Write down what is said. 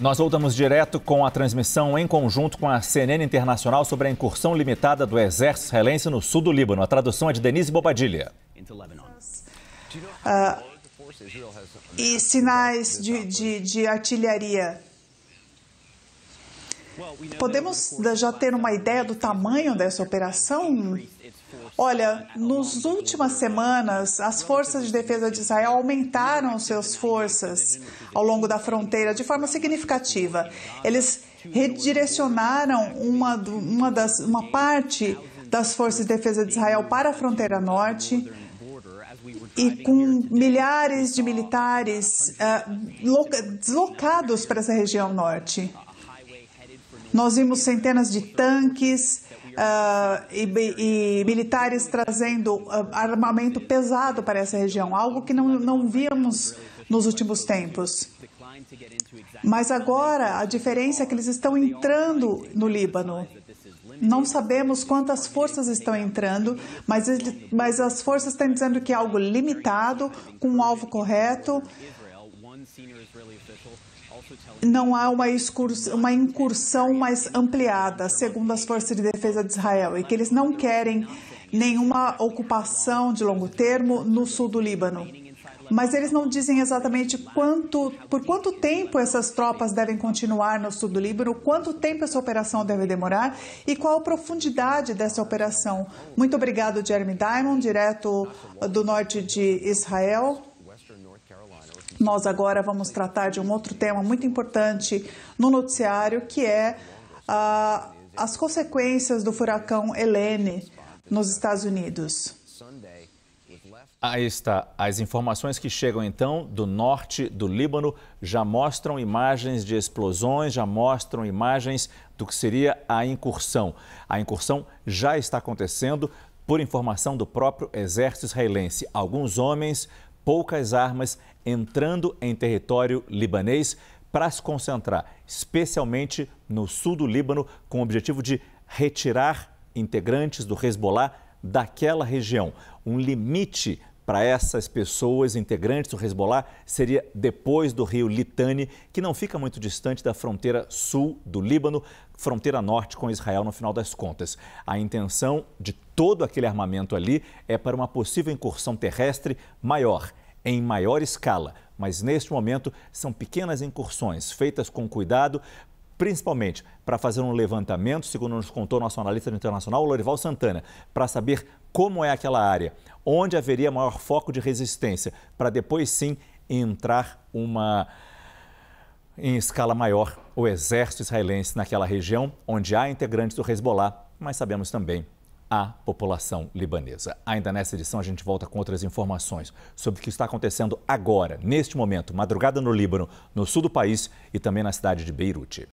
Nós voltamos direto com a transmissão em conjunto com a CNN Internacional sobre a incursão limitada do exército israelense no sul do Líbano. A tradução é de Denise Bobadilha. Uh, e sinais de, de, de artilharia Podemos já ter uma ideia do tamanho dessa operação? Olha, nas últimas semanas, as forças de defesa de Israel aumentaram suas forças ao longo da fronteira de forma significativa. Eles redirecionaram uma, uma, das, uma parte das forças de defesa de Israel para a fronteira norte e com milhares de militares uh, deslocados para essa região norte. Nós vimos centenas de tanques uh, e, e, militares trazendo uh, armamento pesado para essa região, algo que não, não víamos nos últimos tempos. Mas agora a diferença é que eles estão entrando no Líbano. Não sabemos quantas forças estão entrando, mas, ele, mas as forças estão dizendo que é algo limitado, com um alvo correto. Não há uma, uma incursão mais ampliada, segundo as forças de defesa de Israel, e que eles não querem nenhuma ocupação de longo termo no sul do Líbano. Mas eles não dizem exatamente quanto, por quanto tempo essas tropas devem continuar no sul do Líbano, quanto tempo essa operação deve demorar e qual a profundidade dessa operação. Muito obrigado, Jeremy Diamond, direto do norte de Israel. Nós agora vamos tratar de um outro tema muito importante no noticiário, que é uh, as consequências do furacão Helene nos Estados Unidos. Aí está. As informações que chegam então do norte do Líbano já mostram imagens de explosões, já mostram imagens do que seria a incursão. A incursão já está acontecendo por informação do próprio exército israelense. Alguns homens poucas armas entrando em território libanês para se concentrar, especialmente no sul do Líbano, com o objetivo de retirar integrantes do Hezbollah daquela região. Um limite para essas pessoas integrantes do Hezbollah seria depois do rio Litani, que não fica muito distante da fronteira sul do Líbano, fronteira norte com Israel no final das contas. A intenção de todo aquele armamento ali é para uma possível incursão terrestre maior, em maior escala. Mas neste momento são pequenas incursões feitas com cuidado principalmente para fazer um levantamento, segundo nos contou nosso analista internacional, Lorival Santana, para saber como é aquela área, onde haveria maior foco de resistência, para depois sim entrar uma em escala maior o exército israelense naquela região onde há integrantes do Hezbollah, mas sabemos também a população libanesa. Ainda nessa edição a gente volta com outras informações sobre o que está acontecendo agora, neste momento, madrugada no Líbano, no sul do país e também na cidade de Beirute.